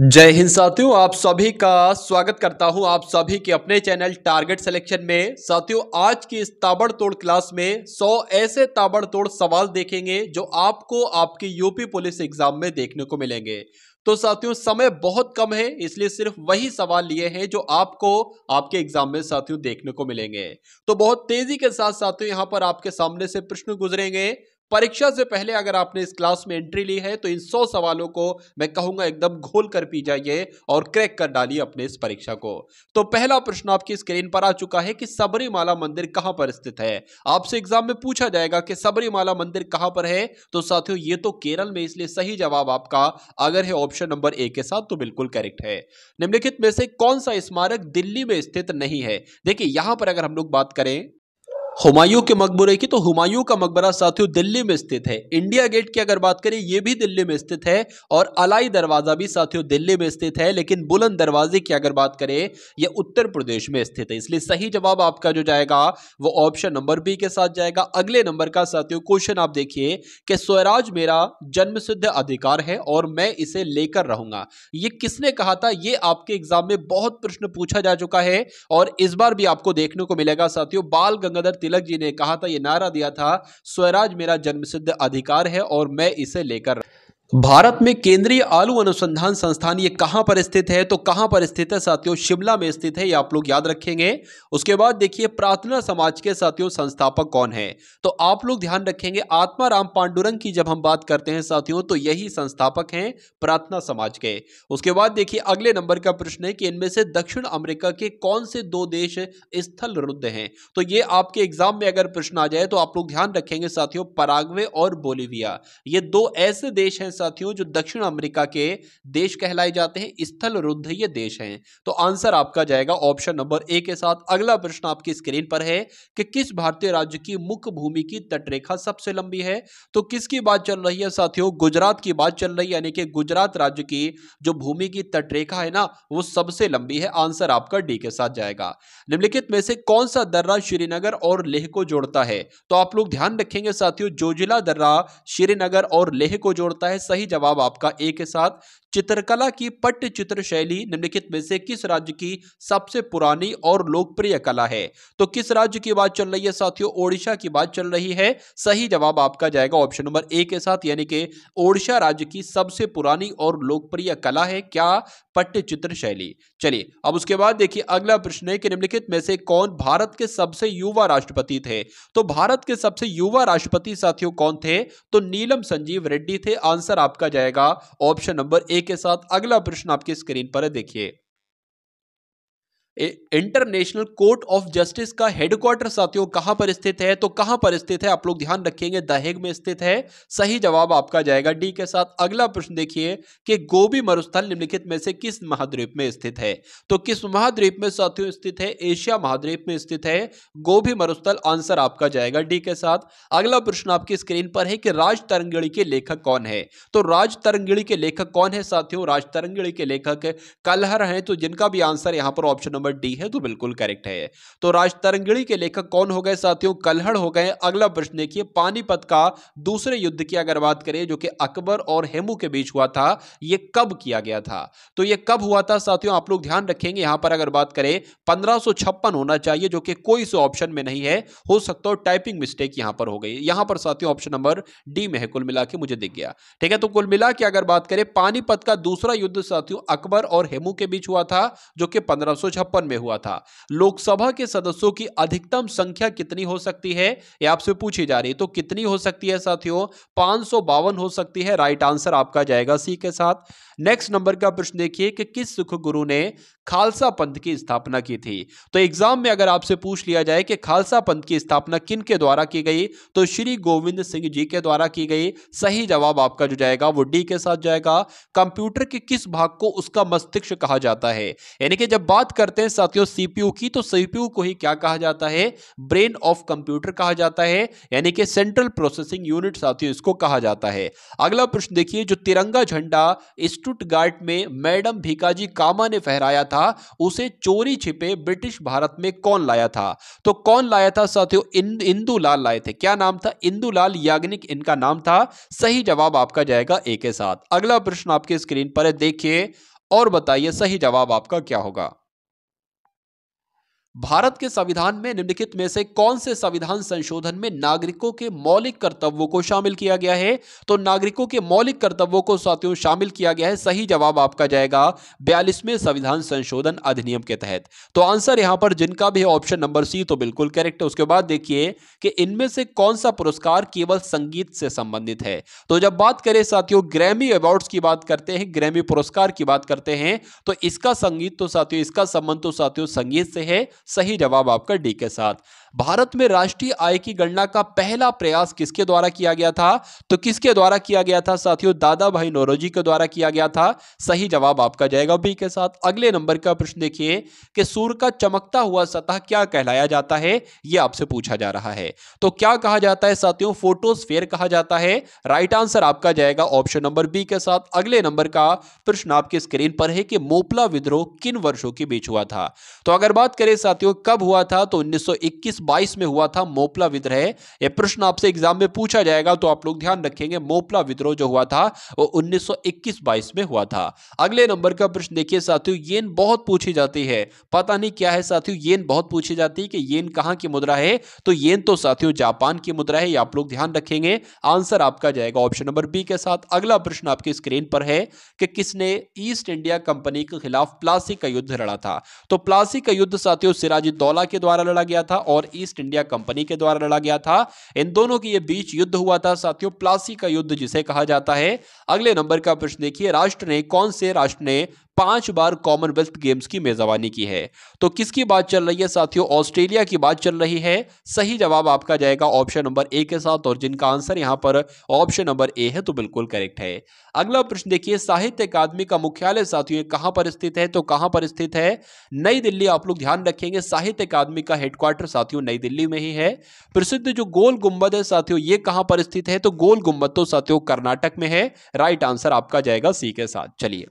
जय हिंद साथियों आप सभी का स्वागत करता हूं आप सभी के अपने चैनल टारगेट सिलेक्शन में साथियों आज की इस ताबड़तोड़ क्लास में 100 ऐसे ताबड़तोड़ सवाल देखेंगे जो आपको आपके यूपी पुलिस एग्जाम में देखने को मिलेंगे तो साथियों समय बहुत कम है इसलिए सिर्फ वही सवाल लिए हैं जो आपको आपके एग्जाम में साथियों देखने को मिलेंगे तो बहुत तेजी के साथ साथियों यहां पर आपके सामने से प्रश्न गुजरेंगे परीक्षा से पहले अगर आपने इस क्लास में एंट्री ली है तो इन सौ सवालों को मैं कहूंगा एकदम घोल कर पी जाइए और क्रैक कर डालिए अपने इस परीक्षा को तो पहला प्रश्न आपकी स्क्रीन पर आ चुका है कि सबरीमाला मंदिर कहां पर स्थित है आपसे एग्जाम में पूछा जाएगा कि सबरीमाला मंदिर कहां पर है तो साथियों ये तो केरल में इसलिए सही जवाब आपका अगर है ऑप्शन नंबर ए के साथ तो बिल्कुल करेक्ट है निम्नलिखित में से कौन सा स्मारक दिल्ली में स्थित नहीं है देखिए यहां पर अगर हम लोग बात करें हुमायूं के मकबरे की तो हुमायूं का मकबरा साथियों दिल्ली में स्थित है इंडिया गेट की अगर बात करें ये भी दिल्ली में स्थित है और अलाई दरवाज़ा भी साथियों दिल्ली में स्थित है लेकिन बुलंद दरवाजे की अगर बात करें ये उत्तर प्रदेश में स्थित है इसलिए सही जवाब आपका जो जाएगा वो ऑप्शन नंबर बी के साथ जाएगा अगले नंबर का साथियों क्वेश्चन आप देखिए कि स्वराज मेरा जन्म अधिकार है और मैं इसे लेकर रहूंगा ये किसने कहा था ये आपके एग्जाम में बहुत प्रश्न पूछा जा चुका है और इस बार भी आपको देखने को मिलेगा साथियों बाल गंगाधर तिलक जी ने कहा था ये नारा दिया था स्वराज मेरा जन्मसिद्ध अधिकार है और मैं इसे लेकर भारत में केंद्रीय आलू अनुसंधान संस्थान ये कहाँ पर स्थित है तो कहाँ पर स्थित है साथियों शिमला में स्थित है ये आप लोग याद रखेंगे उसके बाद देखिए प्रार्थना समाज के साथियों संस्थापक कौन है तो आप लोग ध्यान रखेंगे आत्मा राम पांडुरंग की जब हम बात करते हैं साथियों तो यही संस्थापक हैं प्रार्थना समाज के उसके बाद देखिए अगले नंबर का प्रश्न है कि इनमें से दक्षिण अमेरिका के कौन से दो देश स्थल रुद्ध हैं तो ये आपके एग्जाम में अगर प्रश्न आ जाए तो आप लोग ध्यान रखेंगे साथियों पराग्वे और बोलीविया ये दो ऐसे देश हैं साथियों जो दक्षिण अमेरिका के देश कहलाए जाते हैं स्थल रुद्ध ये देश हैं तो आंसर आपका जाएगा ऑप्शन नंबर ए के साथ अगला प्रश्न आपकी स्क्रीन पर है कि किस भारतीय राज्य की मुख्य भूमि की तटरेखा सबसे लंबी है तो किसकी बात चल रही है साथियों गुजरात की बात चल रही है यानी कि गुजरात राज्य की जो भूमि की तटरेखा है ना वो सबसे लंबी है आंसर आपका डी के साथ जाएगा निम्नलिखित में से कौन सा दर्रा श्रीनगर और लेह को जोड़ता है तो आप लोग ध्यान रखेंगे साथियों जोजिला दर्रा श्रीनगर और लेह को जोड़ता है सही जवाब आपका ए के साथ चित्रकला की पट्ट चित्र शैली निम्नलिखित में से किस राज्य की सबसे पुरानी और लोकप्रिय कला है तो किस राज्य की बात चल रही है साथियों ओडिशा की बात चल रही है सही जवाब आपका जाएगा ऑप्शन नंबर ए के साथ यानी कि ओडिशा राज्य की सबसे पुरानी और लोकप्रिय कला है क्या पट्ट चित्र शैली चलिए अब उसके बाद देखिए अगला प्रश्न है कि निम्नलिखित में से कौन भारत के सबसे युवा राष्ट्रपति थे तो भारत के सबसे युवा राष्ट्रपति साथियों कौन थे तो नीलम संजीव रेड्डी थे आंसर आंसर आपका जाएगा ऑप्शन नंबर ए के साथ अगला प्रश्न आपकी स्क्रीन पर देखिए इंटरनेशनल कोर्ट ऑफ जस्टिस का हेडक्वार्टर साथियों कहां पर स्थित है तो कहां पर स्थित है आप लोग ध्यान रखेंगे दहेग में स्थित है सही जवाब आपका जाएगा डी के साथ अगला प्रश्न देखिए कि गोबी मरुस्थल निम्नलिखित में से किस महाद्वीप में स्थित है तो किस महाद्वीप में साथियों स्थित है एशिया महाद्वीप में स्थित है गोभी मरुस्थल आंसर आपका जाएगा डी के साथ अगला प्रश्न आपकी स्क्रीन पर है कि राज तरंगिड़ी के लेखक कौन है तो राज तरंगिड़ी के लेखक कौन है साथियों राज तरंगिड़ी के लेखक कलहर है तो जिनका भी आंसर यहां पर ऑप्शन नंबर नंबर डी है तो बिल्कुल करेक्ट है तो राजतरंगिणी के लेखक कौन हो गए साथियों कलहड़ हो गए अगला प्रश्न देखिए पानीपत का दूसरे युद्ध की अगर बात करें जो कि अकबर और हेमू के बीच हुआ था ये कब किया गया था तो ये कब हुआ था साथियों आप लोग ध्यान रखेंगे यहां पर अगर बात करें पंद्रह होना चाहिए जो कि कोई से ऑप्शन में नहीं है हो सकता है टाइपिंग मिस्टेक यहां पर हो गई यहां पर साथियों ऑप्शन नंबर डी में है कुल मिला के मुझे दिख गया ठीक है तो कुल मिला के अगर बात करें पानीपत का दूसरा युद्ध साथियों अकबर और हेमू के बीच हुआ था जो कि पंद्रह छप्पन में हुआ था लोकसभा के सदस्यों की अधिकतम संख्या कितनी हो सकती है ये आपसे पूछी जा रही है तो कितनी हो सकती है साथियों पांच हो सकती है राइट आंसर आपका जाएगा सी के साथ नेक्स्ट नंबर का प्रश्न देखिए कि किस सुख गुरु ने खालसा पंथ की स्थापना की थी तो एग्जाम में अगर आपसे पूछ लिया जाए कि खालसा पंथ की स्थापना किन के द्वारा की गई तो श्री गोविंद सिंह जी के द्वारा की गई सही जवाब आपका जो जाएगा वो डी के साथ जाएगा कंप्यूटर के किस भाग को उसका मस्तिष्क कहा जाता है यानी कि जब बात करते करते हैं साथियों सीपीयू की तो सीपीयू को ही क्या कहा जाता है ब्रेन ऑफ कंप्यूटर कहा जाता है यानी कि सेंट्रल प्रोसेसिंग यूनिट साथियों इसको कहा जाता है अगला प्रश्न देखिए जो तिरंगा झंडा स्टुटगार्ट में मैडम भिकाजी कामा ने फहराया था उसे चोरी छिपे ब्रिटिश भारत में कौन लाया था तो कौन लाया था साथियों इंद, इंदूलाल लाए थे क्या नाम था इंदूलाल याग्निक इनका नाम था सही जवाब आपका जाएगा ए के साथ अगला प्रश्न आपके स्क्रीन पर है देखिए और बताइए सही जवाब आपका क्या होगा भारत के संविधान में निम्नलिखित में से कौन से संविधान संशोधन में नागरिकों के मौलिक कर्तव्यों को शामिल किया गया है तो नागरिकों के मौलिक कर्तव्यों को साथियों शामिल किया गया है सही जवाब आपका जाएगा बयालीसवें संविधान संशोधन अधिनियम के तहत तो आंसर यहां पर जिनका भी ऑप्शन नंबर सी तो बिल्कुल करेक्ट है उसके बाद देखिए कि इनमें से कौन सा पुरस्कार केवल संगीत से संबंधित है तो जब बात करें साथियों ग्रैमी अवार्ड की बात करते हैं ग्रैमी पुरस्कार की बात करते हैं तो इसका संगीत तो साथियों इसका संबंध तो साथियों संगीत से है सही जवाब आपका डी के साथ भारत में राष्ट्रीय आय की गणना का पहला प्रयास किसके द्वारा किया गया था तो किसके द्वारा किया गया था साथियों दादा भाई नोरोजी के द्वारा किया गया था सही जवाब आपका जाएगा बी के साथ अगले नंबर का प्रश्न देखिए कि सूर्य का चमकता हुआ सतह क्या कहलाया जाता है यह आपसे पूछा जा रहा है तो क्या कहा जाता है साथियों फोटोस्फेयर कहा जाता है राइट आंसर आपका जाएगा ऑप्शन नंबर बी के साथ अगले नंबर का प्रश्न आपकी स्क्रीन पर है कि मोपला विद्रोह किन वर्षों के बीच हुआ था तो अगर बात करें साथियों कब हुआ था तो उन्नीस 2022 में हुआ था मोपला विद्रोह ये प्रश्न आपसे एग्जाम में पूछा जाएगा तो आप लोग ध्यान रखेंगे मोपला विद्रोह जो हुआ था वो 1921-22 में हुआ था अगले नंबर का प्रश्न देखिए साथियों येन बहुत पूछी जाती है पता नहीं क्या है साथियों येन बहुत पूछी जाती है कि येन कहाँ की मुद्रा है तो येन तो साथियों जापान की मुद्रा है आप लोग ध्यान रखेंगे आंसर आपका जाएगा ऑप्शन नंबर बी के साथ अगला प्रश्न आपकी स्क्रीन पर है कि किसने ईस्ट इंडिया कंपनी के खिलाफ प्लासी का युद्ध लड़ा था तो प्लासी का युद्ध साथियों सिराजी दौला के द्वारा लड़ा गया था और ईस्ट इंडिया कंपनी के द्वारा लड़ा गया था इन दोनों के बीच युद्ध हुआ था साथियों प्लासी का युद्ध जिसे कहा जाता है अगले नंबर का प्रश्न देखिए राष्ट्र ने कौन से राष्ट्र ने पांच बार कॉमनवेल्थ गेम्स की मेजबानी की है तो किसकी बात चल रही है साथियों ऑस्ट्रेलिया की बात चल रही है सही जवाब आपका जाएगा ऑप्शन नंबर ए के साथ और जिनका आंसर यहां पर ऑप्शन नंबर ए है तो बिल्कुल करेक्ट है अगला प्रश्न देखिए साहित्य अकादमी का मुख्यालय साथियों कहां पर स्थित है तो कहां पर स्थित है नई दिल्ली आप लोग ध्यान रखेंगे साहित्य अकादमी का हेडक्वार्टर साथियों नई दिल्ली में ही है प्रसिद्ध जो गोल गुंबद है साथियों ये कहां पर स्थित है तो गोल गुंबद तो साथियों कर्नाटक में है राइट आंसर आपका जाएगा सी के साथ चलिए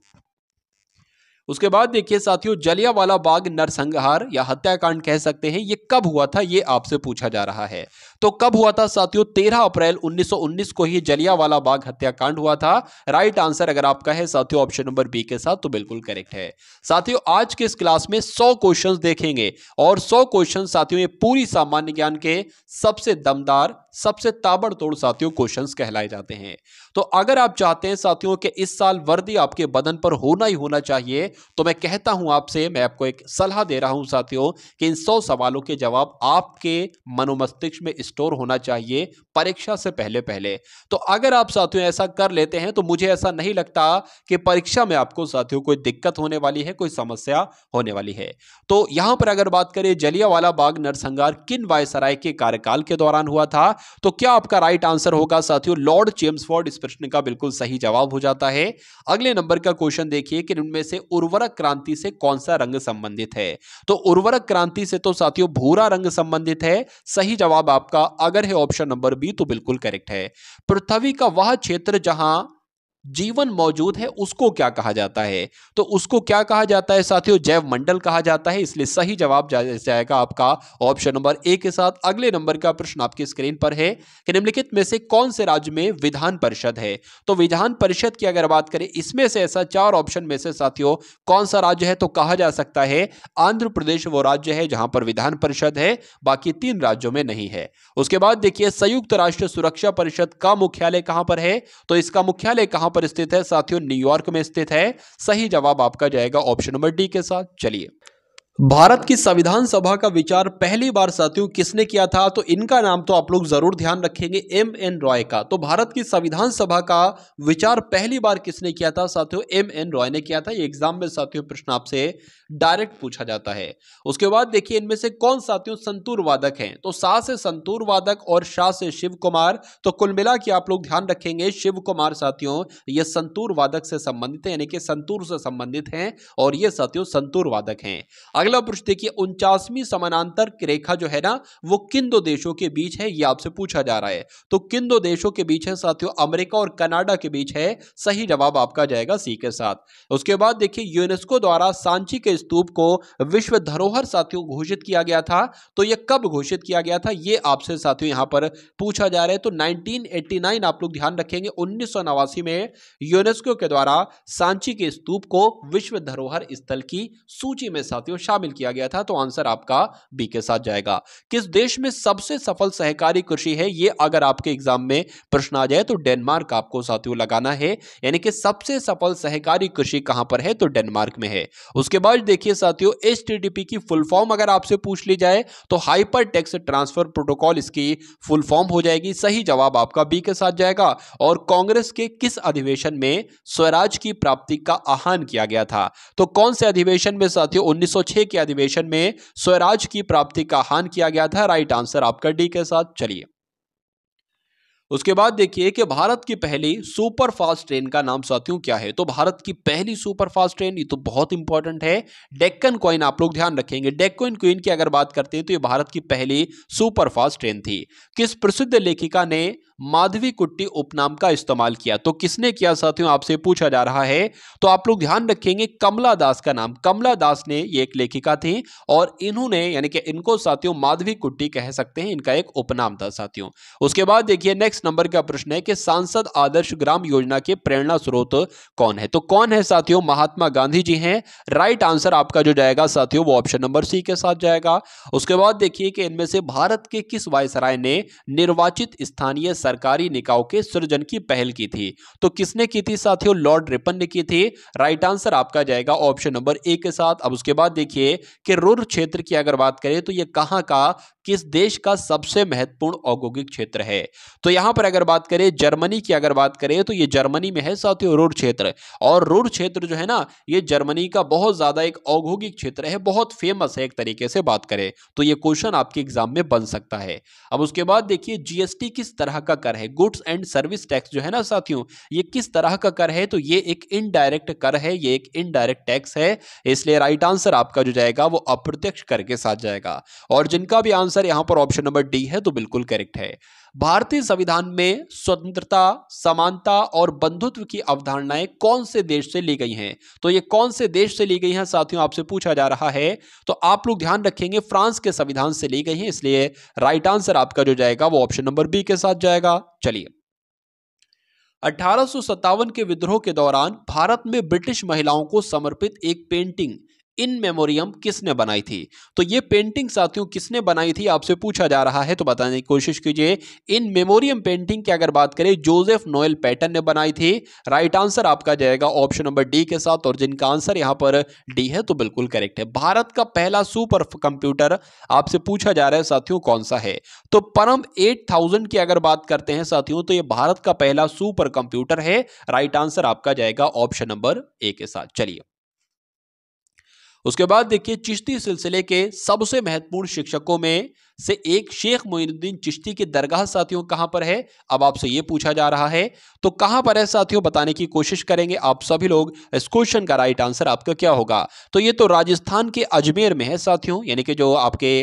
उसके बाद देखिए साथियों जलियावाला बाग नरसंहार या हत्याकांड कह सकते हैं ये कब हुआ था ये आपसे पूछा जा रहा है तो कब हुआ था साथियों 13 अप्रैल 1919 को ही जलियावाला बाग हत्याकांड हुआ था राइट आंसर अगर आपका है साथियों ऑप्शन नंबर बी के साथ तो बिल्कुल करेक्ट है साथियों आज के इस क्लास में 100 क्वेश्चंस देखेंगे और 100 क्वेश्चन साथियों ये पूरी सामान्य ज्ञान के सबसे दमदार सबसे ताबड़तोड़ साथियों क्वेश्चंस कहलाए जाते हैं तो अगर आप चाहते हैं साथियों कि इस साल वर्दी आपके बदन पर होना ही होना चाहिए तो मैं कहता हूं आपसे मैं आपको एक सलाह दे रहा हूं साथियों कि इन सौ सवालों के जवाब आपके मनोमस्तिष्क में स्टोर होना चाहिए परीक्षा से पहले पहले तो अगर आप साथियों ऐसा कर लेते हैं तो मुझे ऐसा नहीं लगता कि परीक्षा में आपको साथियों कोई दिक्कत होने वाली है कोई समस्या होने वाली है तो यहां पर अगर बात करें जलियावाला बाग नरसंहार किन वायसराय के कार्यकाल के दौरान हुआ था तो क्या आपका राइट आंसर होगा साथियों लॉर्ड चेम्सफोर्ड इस प्रश्न का बिल्कुल सही जवाब हो जाता है अगले नंबर का क्वेश्चन देखिए कि उनमें से उर्वरक क्रांति से कौन सा रंग संबंधित है तो उर्वरक क्रांति से तो साथियों भूरा रंग संबंधित है सही जवाब आपका इसका अगर है ऑप्शन नंबर बी तो बिल्कुल करेक्ट है पृथ्वी का वह क्षेत्र जहां जीवन मौजूद है उसको क्या कहा जाता है तो उसको क्या कहा जाता है साथियों जैव मंडल कहा जाता है इसलिए सही जवाब जा, जाएगा आपका ऑप्शन नंबर ए के साथ अगले नंबर का प्रश्न आपकी स्क्रीन पर है कि निम्नलिखित में से कौन से राज्य में विधान परिषद है तो विधान परिषद की अगर बात करें इसमें से ऐसा चार ऑप्शन में से साथियों कौन सा राज्य है तो कहा जा सकता है आंध्र प्रदेश वो राज्य है जहां पर विधान परिषद है बाकी तीन राज्यों में नहीं है उसके बाद देखिए संयुक्त राष्ट्र सुरक्षा परिषद का मुख्यालय कहां पर है तो इसका मुख्यालय कहां पर स्थित है साथियों न्यूयॉर्क में स्थित है सही जवाब आपका जाएगा ऑप्शन नंबर डी के साथ चलिए भारत की संविधान सभा का विचार पहली बार साथियों किसने किया था तो इनका नाम तो आप लोग जरूर ध्यान रखेंगे एम एन रॉय का तो भारत की संविधान सभा का विचार पहली बार किसने किया था साथियों एम एन रॉय ने किया था ये एग्जाम में साथियों प्रश्न आपसे डायरेक्ट पूछा जाता है उसके बाद देखिए इनमें से कौन साथियों संतूर वादक हैं तो शाह से संतूर वादक और शाह से शिव कुमार तो कुल मिला के आप लोग ध्यान रखेंगे शिव कुमार साथियों ये संतूर वादक से संबंधित है यानी कि संतूर से संबंधित हैं और ये साथियों संतूर वादक हैं अगला प्रश्न देखिए उनचासवीं समानांतर रेखा जो है ना वो किन दो देशों के बीच है ये आपसे पूछा जा रहा है तो किन दो देशों के बीच है साथियों अमेरिका और कनाडा के बीच है सही जवाब आपका जाएगा सी के साथ उसके बाद देखिए यूनेस्को द्वारा सांची के स्तूप को विश्व धरोहर साथियों घोषित किया गया था तो यह कब घोषित किया गया था ये आपसे साथियों यहां पर पूछा जा रहा है तो नाइनटीन आप लोग ध्यान रखेंगे उन्नीस में यूनेस्को के द्वारा सांची के स्तूप को विश्व धरोहर स्थल की सूची में साथियों शामिल शामिल किया गया था तो आंसर आपका बी के साथ जाएगा किस देश में सबसे सफल सहकारी कृषि है ये अगर आपके एग्जाम में प्रश्न आ जाए तो डेनमार्क आपको साथियों लगाना है यानी कि सबसे सफल सहकारी कृषि कहां पर है तो डेनमार्क में है उसके बाद देखिए साथियों एस की फुल फॉर्म अगर आपसे पूछ ली जाए तो हाइपर टेक्स ट्रांसफर प्रोटोकॉल इसकी फुल फॉर्म हो जाएगी सही जवाब आपका बी के साथ जाएगा और कांग्रेस के किस अधिवेशन में स्वराज की प्राप्ति का आह्वान किया गया था तो कौन से अधिवेशन में साथियों 1906 के अधिवेशन में स्वराज की प्राप्ति का हान किया गया था राइट आंसर आपका डी के साथ चलिए उसके बाद देखिए कि भारत की पहली सुपर फास्ट ट्रेन का नाम साथियों क्या है तो भारत की पहली सुपर फास्ट ट्रेन ये तो बहुत इंपॉर्टेंट है डेक्कन क्वीन आप लोग ध्यान रखेंगे डेक्कन क्वीन की अगर बात करते हैं तो ये भारत की पहली सुपर फास्ट ट्रेन थी किस प्रसिद्ध लेखिका ने माधवी कुट्टी उपनाम का इस्तेमाल किया तो किसने किया साथियों आपसे पूछा जा रहा है तो आप लोग ध्यान रखेंगे कमला दास का नाम कमला दास ने ये एक लेखिका थी और इन्होंने यानी कि इनको साथियों माधवी कुट्टी कह सकते हैं इनका एक उपनाम था साथियों उसके बाद देखिए नेक्स्ट सिक्स नंबर का प्रश्न है कि सांसद आदर्श ग्राम योजना के प्रेरणा स्रोत कौन है तो कौन है साथियों महात्मा गांधी जी हैं राइट आंसर आपका जो जाएगा साथियों वो ऑप्शन नंबर सी के साथ जाएगा उसके बाद देखिए कि इनमें से भारत के किस वायसराय ने निर्वाचित स्थानीय सरकारी निकाय के सृजन की पहल की थी तो किसने की थी साथियों लॉर्ड रिपन ने की थी राइट आंसर आपका जाएगा ऑप्शन नंबर ए के साथ अब उसके बाद देखिए कि रूर क्षेत्र की अगर बात करें तो यह कहां का किस देश का सबसे महत्वपूर्ण औद्योगिक क्षेत्र है तो यहां पर अगर बात करें जर्मनी की अगर बात करें तो ये जर्मनी में है साथियों रूर क्षेत्र और रूर क्षेत्र जो है ना ये जर्मनी का बहुत ज्यादा एक औद्योगिक क्षेत्र है बहुत फेमस है एक तरीके से बात करें तो ये क्वेश्चन आपके एग्जाम में बन सकता है अब उसके बाद देखिए जीएसटी किस तरह का कर है गुड्स एंड सर्विस टैक्स जो है ना साथियों ये किस तरह का कर है तो ये एक इनडायरेक्ट कर है ये एक इनडायरेक्ट टैक्स है इसलिए राइट आंसर आपका जो जाएगा वो अप्रत्यक्ष कर के साथ जाएगा और जिनका भी आंसर आंसर यहां पर ऑप्शन नंबर डी है तो बिल्कुल करेक्ट है भारतीय संविधान में स्वतंत्रता समानता और बंधुत्व की अवधारणाएं कौन से देश से ली गई हैं तो ये कौन से देश से ली गई हैं साथियों आपसे पूछा जा रहा है तो आप लोग ध्यान रखेंगे फ्रांस के संविधान से ली गई हैं इसलिए राइट आंसर आपका जो जाएगा वो ऑप्शन नंबर बी के साथ जाएगा चलिए अठारह के विद्रोह के दौरान भारत में ब्रिटिश महिलाओं को समर्पित एक पेंटिंग इन मेमोरियम किसने बनाई थी तो ये पेंटिंग साथियों किसने बनाई थी आपसे पूछा जा रहा है तो बताने की कोशिश कीजिए इन मेमोरियम पेंटिंग की अगर बात करें जोसेफ नोएल पैटर्न ने बनाई थी राइट आंसर आपका जाएगा ऑप्शन नंबर डी के साथ और जिनका आंसर यहां पर डी है तो बिल्कुल करेक्ट है भारत का पहला सुपर कंप्यूटर आपसे पूछा जा रहा है साथियों कौन सा है तो परम एट की अगर बात करते हैं साथियों तो यह भारत का पहला सुपर कंप्यूटर है राइट आंसर आपका जाएगा ऑप्शन नंबर ए के साथ चलिए उसके बाद देखिए चिश्ती सिलसिले के सबसे महत्वपूर्ण शिक्षकों में से एक शेख मोइनुद्दीन चिश्ती की दरगाह साथियों कहां पर है अब आपसे ये पूछा जा रहा है तो कहां पर है साथियों बताने की कोशिश करेंगे आप सभी लोग इस क्वेश्चन का राइट आंसर आपका क्या होगा तो ये तो राजस्थान के अजमेर में है साथियों यानी कि जो आपके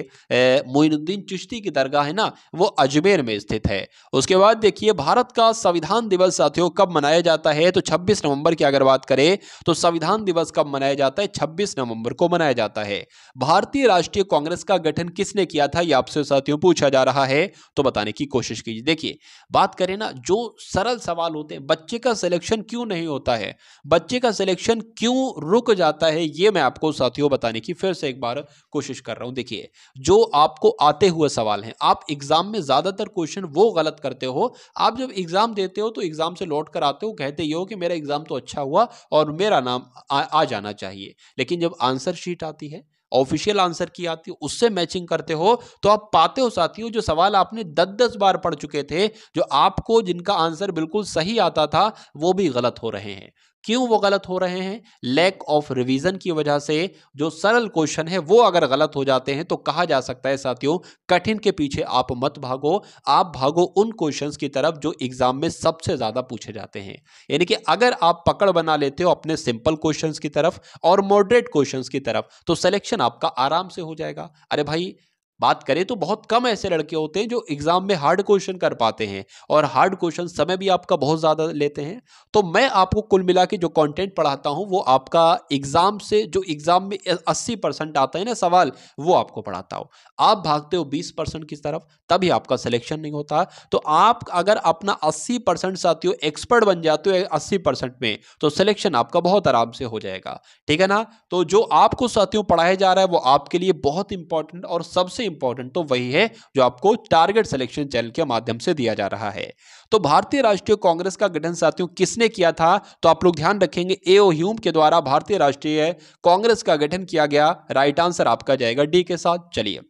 मोइनुद्दीन चिश्ती की दरगाह है ना वो अजमेर में स्थित है उसके बाद देखिए भारत का संविधान दिवस साथियों कब मनाया जाता है तो छब्बीस नवंबर की अगर बात करें तो संविधान दिवस कब मनाया जाता है छब्बीस नवंबर को मनाया जाता है भारतीय राष्ट्रीय कांग्रेस का गठन किसने किया था या आपसे साथियों पूछा जा रहा है तो बताने की कोशिश कीजिए देखिए बात करें ना जो सरल सवाल होते हैं बच्चे का सिलेक्शन क्यों नहीं होता है बच्चे का सिलेक्शन क्यों रुक जाता है ये मैं आपको साथियों बताने की फिर से एक बार कोशिश कर रहा हूँ देखिए जो आपको आते हुए सवाल हैं आप एग्ज़ाम में ज़्यादातर क्वेश्चन वो गलत करते हो आप जब एग्ज़ाम देते हो तो एग्ज़ाम से लौट कर आते हो कहते ये हो कि मेरा एग्ज़ाम तो अच्छा हुआ और मेरा नाम आ, आ जाना चाहिए लेकिन जब आंसर शीट आती है ऑफिशियल आंसर की आती है उससे मैचिंग करते हो तो आप पाते हो साथियों जो सवाल आपने दस दस बार पढ़ चुके थे जो आपको जिनका आंसर बिल्कुल सही आता था वो भी गलत हो रहे हैं क्यों वो गलत हो रहे हैं लैक ऑफ रिवीजन की वजह से जो सरल क्वेश्चन है वो अगर गलत हो जाते हैं तो कहा जा सकता है साथियों कठिन के पीछे आप मत भागो आप भागो उन क्वेश्चन की तरफ जो एग्जाम में सबसे ज़्यादा पूछे जाते हैं यानी कि अगर आप पकड़ बना लेते हो अपने सिंपल क्वेश्चन की तरफ और मॉडरेट क्वेश्चन की तरफ तो सिलेक्शन आपका आराम से हो जाएगा अरे भाई बात करें तो बहुत कम ऐसे लड़के होते हैं जो एग्ज़ाम में हार्ड क्वेश्चन कर पाते हैं और हार्ड क्वेश्चन समय भी आपका बहुत ज़्यादा लेते हैं तो मैं आपको कुल मिला के जो कंटेंट पढ़ाता हूं वो आपका एग्ज़ाम से जो एग्ज़ाम में 80 परसेंट आता है ना सवाल वो आपको पढ़ाता हो आप भागते हो 20 परसेंट की तरफ तभी आपका सिलेक्शन नहीं होता तो आप अगर अपना अस्सी परसेंट साथियों एक्सपर्ट बन जाते हो अस्सी परसेंट में तो सिलेक्शन आपका बहुत आराम से हो जाएगा ठीक है ना तो जो आपको साथियों पढ़ाया जा रहा है वो आपके लिए बहुत इंपॉर्टेंट और सबसे इंपॉर्टेंट तो वही है जो आपको टारगेट सिलेक्शन चैनल के माध्यम से दिया जा रहा है तो भारतीय राष्ट्रीय कांग्रेस का गठन साथियों किसने किया था तो आप लोग ध्यान रखेंगे एओ ह्यूम के द्वारा भारतीय राष्ट्रीय कांग्रेस का गठन किया गया राइट आंसर आपका जाएगा डी के साथ चलिए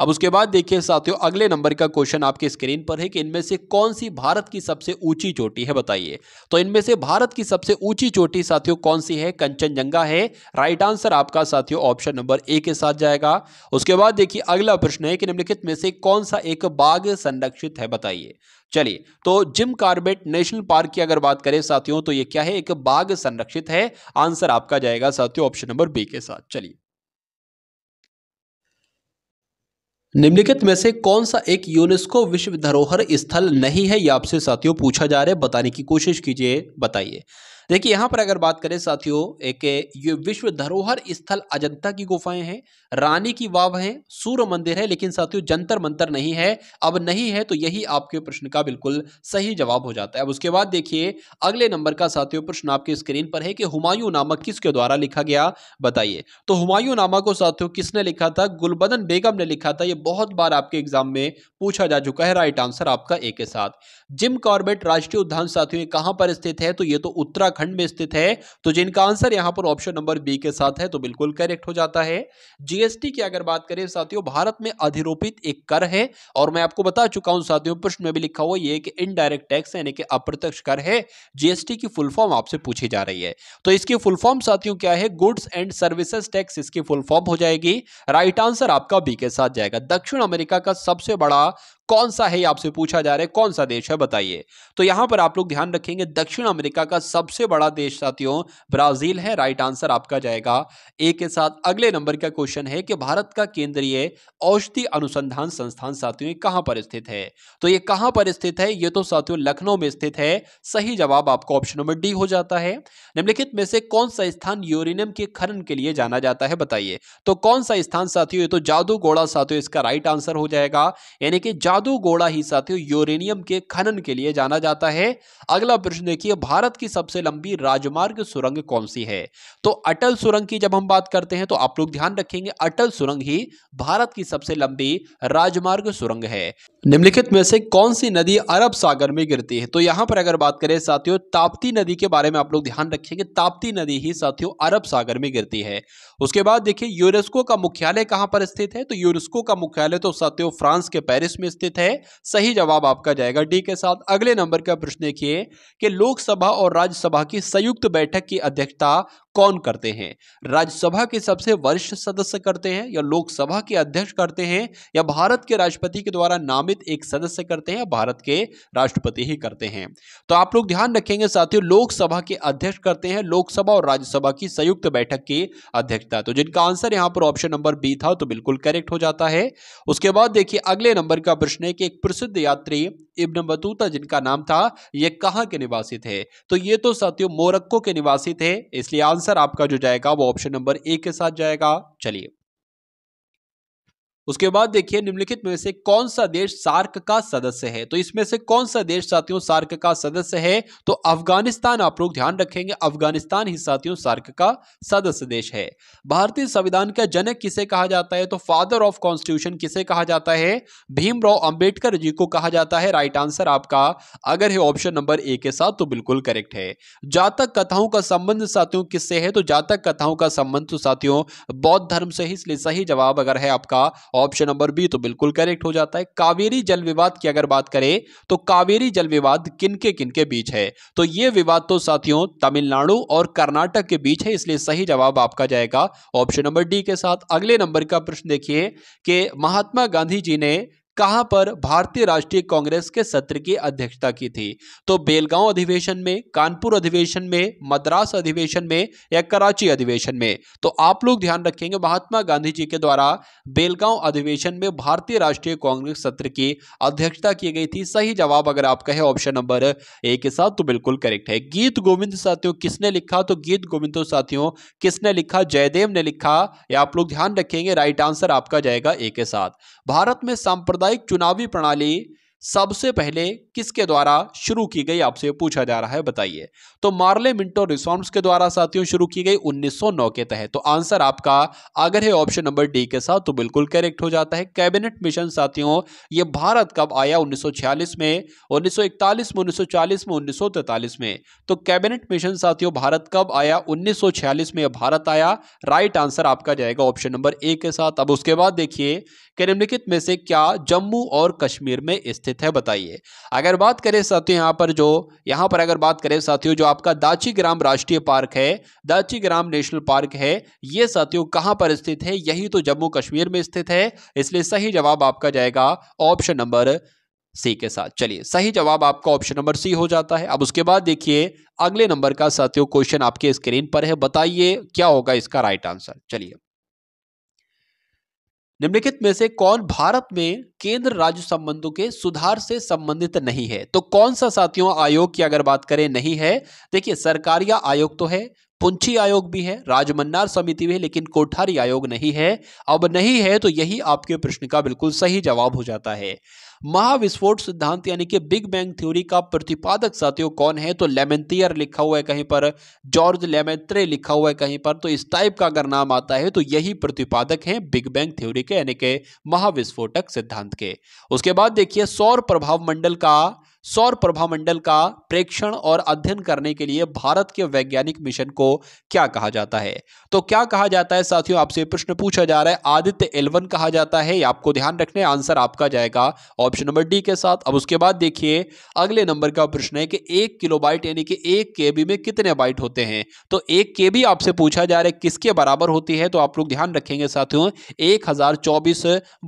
अब उसके बाद देखिए साथियों अगले नंबर का क्वेश्चन आपके स्क्रीन पर है कि इनमें से कौन सी भारत की सबसे ऊंची चोटी है बताइए तो इनमें से भारत की सबसे ऊंची चोटी साथियों कौन सी है कंचनजंगा है राइट आंसर आपका साथियों ऑप्शन नंबर ए के साथ जाएगा उसके बाद देखिए अगला प्रश्न है कि निम्नलिखित में से कौन सा एक बाघ संरक्षित है बताइए चलिए तो जिम कार्बेट नेशनल पार्क की अगर बात करें साथियों तो ये क्या है एक बाघ संरक्षित है आंसर आपका जाएगा साथियों ऑप्शन नंबर बी के साथ चलिए निम्नलिखित में से कौन सा एक यूनेस्को विश्व धरोहर स्थल नहीं है यह आपसे साथियों पूछा जा रहा है बताने की कोशिश कीजिए बताइए देखिए यहाँ पर अगर बात करें साथियों एक ये विश्व धरोहर स्थल अजंता की गुफाएं हैं रानी की वाव है सूर्य मंदिर है लेकिन साथियों जंतर मंतर नहीं है अब नहीं है तो यही आपके प्रश्न का बिल्कुल सही जवाब हो जाता है अब उसके बाद देखिए अगले नंबर का साथियों प्रश्न आपके स्क्रीन पर है कि हुमायूं नामक किसके द्वारा लिखा गया बताइए तो हुमायूं नामा को साथियों किसने लिखा था गुलबदन बेगम ने लिखा था यह बहुत बार आपके एग्जाम में पूछा जा चुका है राइट आंसर आपका ए के साथ जिम कॉर्बेट राष्ट्रीय उद्यान साथियों कहां पर स्थित है तो ये तो उत्तराखंड उत्तराखंड में स्थित है तो जिनका आंसर यहां पर ऑप्शन नंबर बी के साथ है तो बिल्कुल करेक्ट हो जाता है जीएसटी की अगर बात करें साथियों भारत में अधिरोपित एक कर है और मैं आपको बता चुका हूं साथियों प्रश्न में भी लिखा हुआ ये कि इनडायरेक्ट टैक्स यानी कि अप्रत्यक्ष कर है जीएसटी की फुल फॉर्म आपसे पूछी जा रही है तो इसकी फुल फॉर्म साथियों क्या है गुड्स एंड सर्विसेस टैक्स इसकी फुल फॉर्म हो जाएगी राइट आंसर आपका बी के साथ जाएगा दक्षिण अमेरिका का सबसे बड़ा कौन सा है आपसे पूछा जा रहा है कौन सा देश है बताइए तो यहां पर आप लोग ध्यान रखेंगे दक्षिण अमेरिका का सबसे बड़ा देश साथियों ब्राजील है राइट आंसर आपका जाएगा ए के साथ अगले नंबर का क्वेश्चन है कि भारत का केंद्रीय औषधि अनुसंधान संस्थान साथियों कहां पर स्थित है तो ये कहां पर स्थित है ये तो साथियों लखनऊ में स्थित है सही जवाब आपको ऑप्शन नंबर डी हो जाता है निम्नलिखित में से कौन सा स्थान यूरेनियम के खनन के लिए जाना जाता है बताइए तो कौन सा स्थान साथियों ये तो जादू साथियों इसका राइट आंसर हो जाएगा यानी कि जादू गोड़ा ही साथियों यूरेनियम के खनन के लिए जाना जाता है अगला प्रश्न देखिए भारत की सबसे लंबी राजमार्ग सुरंग कौन सी है तो अटल सुरंग की जब हम बात करते हैं तो आप लोग ध्यान रखेंगे अटल सुरंग ही भारत की सबसे लंबी राजमार्ग सुरंग है निम्नलिखित में से कौन सी नदी अरब सागर में गिरती है तो यहां पर अगर बात करें साथियों ताप्ती नदी के बारे में आप लोग ध्यान रखेंगे ताप्ती नदी ही साथियों अरब सागर में गिरती है उसके बाद देखिए यूनेस्को का मुख्यालय कहां पर स्थित है तो यूनेस्को का मुख्यालय तो साथियों फ्रांस के पेरिस में स्थित स्थित है सही जवाब आपका जाएगा डी के साथ अगले नंबर का प्रश्न देखिए कि लोकसभा और राज्यसभा की संयुक्त बैठक की अध्यक्षता कौन करते हैं राज्यसभा के सबसे वरिष्ठ सदस्य करते हैं या लोकसभा के अध्यक्ष करते हैं या भारत के राष्ट्रपति के द्वारा नामित एक सदस्य करते हैं या भारत के राष्ट्रपति ही करते हैं तो आप लोग ध्यान रखेंगे साथियों लोकसभा के अध्यक्ष करते हैं लोकसभा और राज्यसभा की संयुक्त बैठक की अध्यक्षता तो जिनका आंसर यहां पर ऑप्शन नंबर बी था तो बिल्कुल करेक्ट हो जाता है उसके बाद देखिए अगले नंबर का प्रश्न है कि एक प्रसिद्ध यात्री इब्न बतूता जिनका नाम था ये कहाँ के निवासी थे तो ये तो साथियों मोरक्को के निवासी थे इसलिए आंसर आपका जो जाएगा वो ऑप्शन नंबर ए के साथ जाएगा चलिए उसके बाद देखिए निम्नलिखित में से कौन सा देश सार्क का सदस्य है तो इसमें से कौन सा देश साथियों सार्क का सदस्य है तो अफगानिस्तान आप लोग ध्यान रखेंगे अफगानिस्तान ही साथियों सार्क का सदस्य देश है भारतीय संविधान का जनक किसे कहा जाता है तो फादर ऑफ कॉन्स्टिट्यूशन किसे कहा जाता है भीमराव अंबेडकर जी को कहा जाता है राइट आंसर आपका अगर है ऑप्शन नंबर ए के साथ तो बिल्कुल करेक्ट है जातक कथाओं का संबंध साथियों किससे है तो जातक कथाओं का संबंध तो साथियों बौद्ध धर्म से ही इसलिए सही जवाब अगर है आपका ऑप्शन नंबर बी तो बिल्कुल करेक्ट हो जाता है कावेरी जल विवाद की अगर बात करें तो कावेरी जल विवाद किनके किनके बीच है तो ये विवाद तो साथियों तमिलनाडु और कर्नाटक के बीच है इसलिए सही जवाब आपका जाएगा ऑप्शन नंबर डी के साथ अगले नंबर का प्रश्न देखिए कि महात्मा गांधी जी ने कहां पर भारतीय राष्ट्रीय कांग्रेस के सत्र की अध्यक्षता की थी तो बेलगांव अधिवेशन में कानपुर अधिवेशन में मद्रास अधिवेशन में या कराची अधिवेशन में तो आप लोग ध्यान रखेंगे महात्मा गांधी जी के द्वारा बेलगांव अधिवेशन में भारतीय राष्ट्रीय कांग्रेस सत्र की अध्यक्षता की गई थी सही जवाब अगर आपका है ऑप्शन नंबर ए के साथ तो बिल्कुल करेक्ट है गीत गोविंद साथियों किसने लिखा तो गीत गोविंद साथियों किसने लिखा जयदेव ने लिखा या आप लोग ध्यान रखेंगे राइट आंसर आपका जाएगा ए के साथ भारत में संप्रदाय सामुदायिक चुनावी प्रणाली सबसे पहले किसके द्वारा शुरू की गई आपसे पूछा जा रहा है बताइए तो मार्ले मिंटो रिसॉर्म्स के द्वारा साथियों शुरू की गई 1909 के तहत तो आंसर आपका अगर है ऑप्शन नंबर डी के साथ तो बिल्कुल करेक्ट हो जाता है कैबिनेट मिशन साथियों ये भारत कब आया 1946 में 1941 में 1940 में 1943 में तो कैबिनेट मिशन साथियों भारत कब आया उन्नीस में भारत आया राइट आंसर आपका जाएगा ऑप्शन नंबर ए के साथ अब उसके बाद देखिए कि निम्नलिखित में से क्या जम्मू और कश्मीर में स्थित है बताइए अगर बात करें साथियों यहाँ पर जो यहाँ पर अगर बात करें साथियों जो आपका दाची ग्राम राष्ट्रीय पार्क है दाची ग्राम नेशनल पार्क है ये साथियों कहाँ पर स्थित है यही तो जम्मू कश्मीर में स्थित है इसलिए सही जवाब आपका जाएगा ऑप्शन नंबर सी के साथ चलिए सही जवाब आपका ऑप्शन नंबर सी हो जाता है अब उसके बाद देखिए अगले नंबर का साथियों क्वेश्चन आपके स्क्रीन पर है बताइए क्या होगा इसका राइट आंसर चलिए निम्नलिखित में से कौन भारत में केंद्र राज्य संबंधों के सुधार से संबंधित नहीं है तो कौन सा साथियों आयोग की अगर बात करें नहीं है देखिए सरकारिया आयोग तो है पुंछी आयोग भी है राजमन्नार समिति भी है लेकिन कोठारी आयोग नहीं है अब नहीं है तो यही आपके प्रश्न का बिल्कुल सही जवाब हो जाता है महाविस्फोट सिद्धांत यानी कि बिग बैंग थ्योरी का प्रतिपादक साथियों कौन है तो लेमेंतियर लिखा हुआ है कहीं पर जॉर्ज लेमेत्रे लिखा हुआ है कहीं पर तो इस टाइप का अगर नाम आता है तो यही प्रतिपादक है बिग बैंग थ्योरी के यानी के महाविस्फोटक सिद्धांत के उसके बाद देखिए सौर प्रभाव मंडल का सौर प्रभा मंडल का प्रेक्षण और अध्ययन करने के लिए भारत के वैज्ञानिक मिशन को क्या कहा जाता है तो क्या कहा जाता है साथियों आपसे प्रश्न पूछा जा रहा है आदित्य एलवन कहा जाता है आपको ध्यान रखने आंसर आपका जाएगा ऑप्शन नंबर डी के साथ अब उसके बाद देखिए अगले नंबर का प्रश्न है कि एक किलो बाइट यानी कि एक के में कितने बाइट होते हैं तो एक के आपसे पूछा जा रहा है किसके बराबर होती है तो आप लोग ध्यान रखेंगे साथियों एक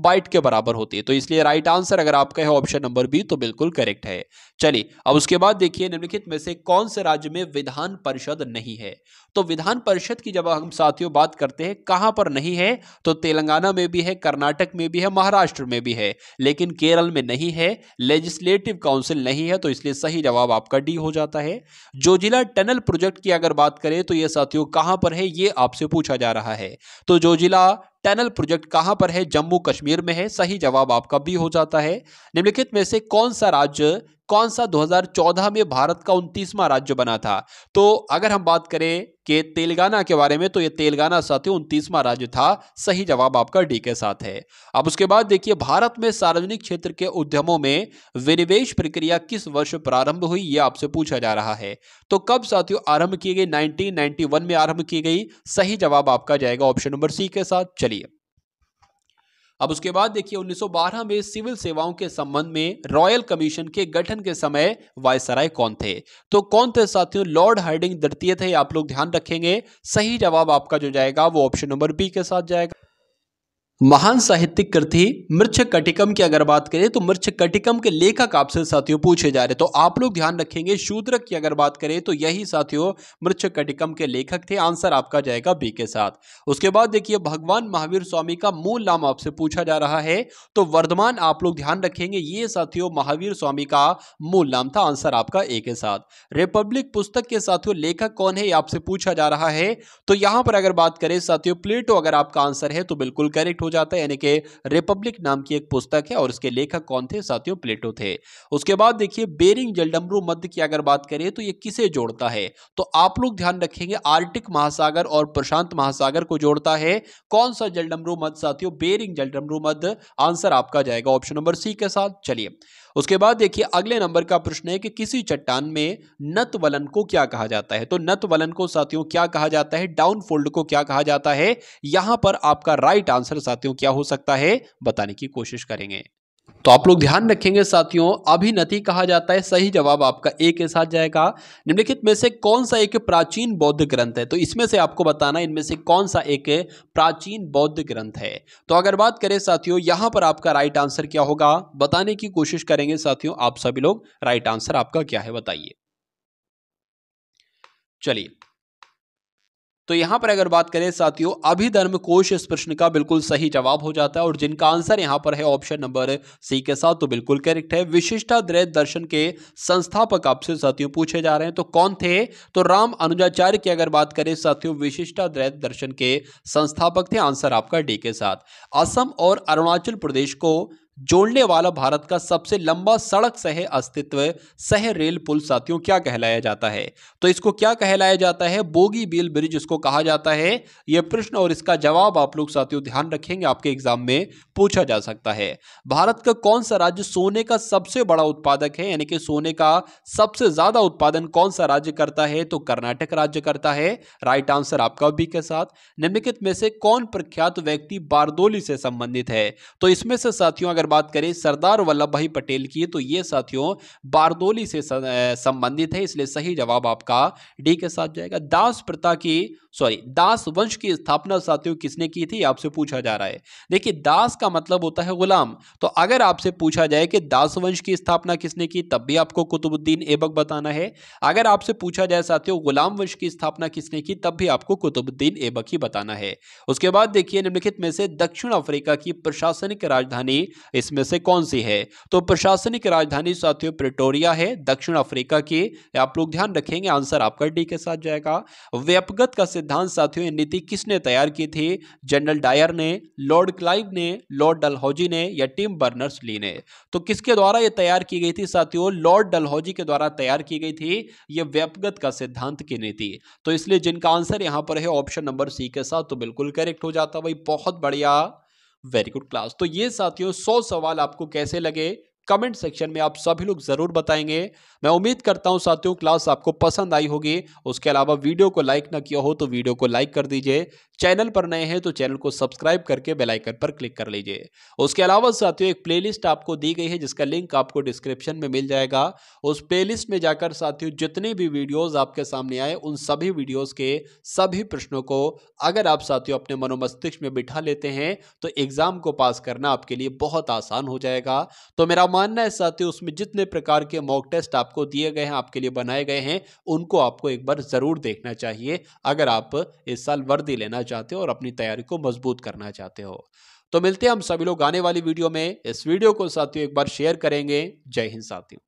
बाइट के बराबर होती है तो इसलिए राइट आंसर अगर आपका है ऑप्शन नंबर बी तो बिल्कुल करेक्ट है चलिए अब उसके बाद देखिए निम्नलिखित में से कौन से राज्य में विधान परिषद नहीं है तो विधान परिषद की जब हम साथियों बात करते हैं कहां पर नहीं है तो तेलंगाना में भी है कर्नाटक में भी है महाराष्ट्र में भी है लेकिन केरल में नहीं है लेजिस्लेटिव काउंसिल नहीं है तो इसलिए सही जवाब आपका डी हो जाता है जो जिला टनल प्रोजेक्ट की अगर बात करें तो यह साथियों कहां पर है यह आपसे पूछा जा रहा है तो जो जिला टनल प्रोजेक्ट कहां पर है जम्मू कश्मीर में है सही जवाब आपका बी हो जाता है निम्नलिखित में से कौन सा राज्य कौन सा 2014 में भारत का उनतीसवां राज्य बना था तो अगर हम बात करें कि तेलंगाना के बारे में तो ये तेलंगाना साथियों उनतीसवां राज्य था सही जवाब आपका डी के साथ है अब उसके बाद देखिए भारत में सार्वजनिक क्षेत्र के उद्यमों में विनिवेश प्रक्रिया किस वर्ष प्रारंभ हुई ये आपसे पूछा जा रहा है तो कब साथियों आरंभ की गई 1991 में आरंभ की गई सही जवाब आपका जाएगा ऑप्शन नंबर सी के साथ चलिए अब उसके बाद देखिए 1912 में सिविल सेवाओं के संबंध में रॉयल कमीशन के गठन के समय वायसराय कौन थे तो कौन थे साथियों लॉर्ड हार्डिंग द्वितीय थे आप लोग ध्यान रखेंगे सही जवाब आपका जो जाएगा वो ऑप्शन नंबर बी के साथ जाएगा महान साहित्यिक कृति मृक्ष कटिकम की अगर बात करें तो मृक्ष कटिकम के लेखक आपसे साथियों पूछे जा रहे तो आप लोग ध्यान रखेंगे शूद्रक की अगर बात करें तो यही साथियों मृक्ष कटिकम के लेखक थे आंसर आपका जाएगा बी के साथ उसके बाद देखिए भगवान महावीर स्वामी का मूल नाम आपसे पूछा जा रहा है तो वर्धमान आप लोग ध्यान रखेंगे ये साथियों महावीर स्वामी का मूल नाम था आंसर आपका ए के साथ रिपब्लिक पुस्तक के साथियों लेखक कौन है आपसे पूछा जा रहा है तो यहां पर अगर बात करें साथियों प्लेटो अगर आपका आंसर है तो बिल्कुल करेक्ट हो जाता है यानी कि रिपब्लिक नाम की एक पुस्तक है और इसके लेखक कौन थे साथियों प्लेटो थे उसके बाद देखिए बेरिंग जलडमरू मध्य की अगर बात करें तो ये किसे जोड़ता है तो आप लोग ध्यान रखेंगे आर्टिक महासागर और प्रशांत महासागर को जोड़ता है कौन सा जलडमरू मध्य साथियों बेरिंग जलडमरू मध्य आंसर आपका जाएगा ऑप्शन नंबर सी के साथ चलिए उसके बाद देखिए अगले नंबर का प्रश्न है कि किसी चट्टान में नत वलन को क्या कहा जाता है तो नत वलन को साथियों क्या कहा जाता है डाउन फोल्ड को क्या कहा जाता है यहां पर आपका राइट आंसर साथियों क्या हो सकता है बताने की कोशिश करेंगे तो आप लोग ध्यान रखेंगे साथियों अभिनति कहा जाता है सही जवाब आपका ए के साथ जाएगा निम्नलिखित में से कौन सा एक प्राचीन बौद्ध ग्रंथ है तो इसमें से आपको बताना इनमें से कौन सा एक प्राचीन बौद्ध ग्रंथ है तो अगर बात करें साथियों यहां पर आपका राइट आंसर क्या होगा बताने की कोशिश करेंगे साथियों आप सभी लोग राइट आंसर आपका क्या है बताइए चलिए तो यहां पर अगर बात करें साथियों अभिधर्म कोश इस प्रश्न का बिल्कुल सही जवाब हो जाता है और जिनका आंसर यहां पर है ऑप्शन नंबर सी के साथ तो बिल्कुल करेक्ट है विशिष्टाद्वैत दर्शन के संस्थापक आपसे साथियों पूछे जा रहे हैं तो कौन थे तो राम अनुजाचार्य की अगर बात करें साथियों विशिष्टाद्वैत दर्शन के संस्थापक थे आंसर आपका डी के साथ असम और अरुणाचल प्रदेश को जोड़ने वाला भारत का सबसे लंबा सड़क सह अस्तित्व सह रेल पुल साथियों क्या कहलाया जाता है तो इसको क्या कहलाया जाता है बोगी बिल ब्रिज इसको कहा जाता है यह प्रश्न और इसका जवाब आप लोग साथियों ध्यान रखेंगे आपके एग्जाम में पूछा जा सकता है भारत का कौन सा राज्य सोने का सबसे बड़ा उत्पादक है यानी कि सोने का सबसे ज्यादा उत्पादन कौन सा राज्य करता है तो कर्नाटक राज्य करता है राइट आंसर आपका बी के साथ निम्नलिखित में से कौन प्रख्यात व्यक्ति बारदोली से संबंधित है तो इसमें से साथियों अगर अगर बात करें सरदार वल्लभ भाई पटेल की तो ये साथियों बारदोली से संबंधित है इसलिए सही जवाब आपका डी के साथ जाएगा दास प्रथा की सॉरी दास वंश की स्थापना साथियों किसने की थी आपसे पूछा जा रहा है देखिए दास का मतलब होता है गुलाम तो अगर आपसे पूछा जाए कि दास वंश की स्थापना किसने की तब भी आपको कुतुबुद्दीन ऐबक बताना है अगर आपसे पूछा जाए साथियों गुलाम वंश की स्थापना किसने की तब भी आपको कुतुबुद्दीन ऐबक ही बताना है उसके बाद देखिए निम्नलिखित में से दक्षिण अफ्रीका की प्रशासनिक राजधानी इसमें से कौन सी है तो प्रशासनिक राजधानी साथियों प्रिटोरिया है दक्षिण अफ्रीका की आप लोग ध्यान रखेंगे आंसर आपका डी के साथ जाएगा व्यपगत का सिद्धांत साथियों नीति किसने तैयार की थी जनरल डायर ने लॉर्ड क्लाइव ने लॉर्ड डलहौजी ने या टीम बर्नर्स ली ने तो किसके द्वारा यह तैयार की गई थी साथियों लॉर्ड डलहौजी के द्वारा तैयार की गई थी यह व्यपगत का सिद्धांत की नीति तो इसलिए जिनका आंसर यहां पर है ऑप्शन नंबर सी के साथ तो बिल्कुल करेक्ट हो जाता भाई बहुत बढ़िया वेरी गुड क्लास तो ये साथियों सौ सवाल आपको कैसे लगे कमेंट सेक्शन में आप सभी लोग ज़रूर बताएंगे मैं उम्मीद करता हूं साथियों क्लास आपको पसंद आई होगी उसके अलावा वीडियो को लाइक ना किया हो तो वीडियो को लाइक कर दीजिए चैनल पर नए हैं तो चैनल को सब्सक्राइब करके बेल आइकन पर क्लिक कर लीजिए उसके अलावा साथियों एक प्लेलिस्ट आपको दी गई है जिसका लिंक आपको डिस्क्रिप्शन में मिल जाएगा उस प्लेलिस्ट में जाकर साथियों जितने भी वीडियोस आपके सामने आए उन सभी वीडियोस के सभी प्रश्नों को अगर आप साथियों अपने मनोमस्तिष्क में बिठा लेते हैं तो एग्जाम को पास करना आपके लिए बहुत आसान हो जाएगा तो मेरा मानना है साथियों उसमें जितने प्रकार के मॉक टेस्ट आपको दिए गए हैं आपके लिए बनाए गए हैं उनको आपको एक बार जरूर देखना चाहिए अगर आप इस साल वर्दी लेना चाहते हो और अपनी तैयारी को मजबूत करना चाहते हो तो मिलते हैं हम सभी लोग आने वाली वीडियो में इस वीडियो को साथियों एक बार शेयर करेंगे जय हिंद साथियों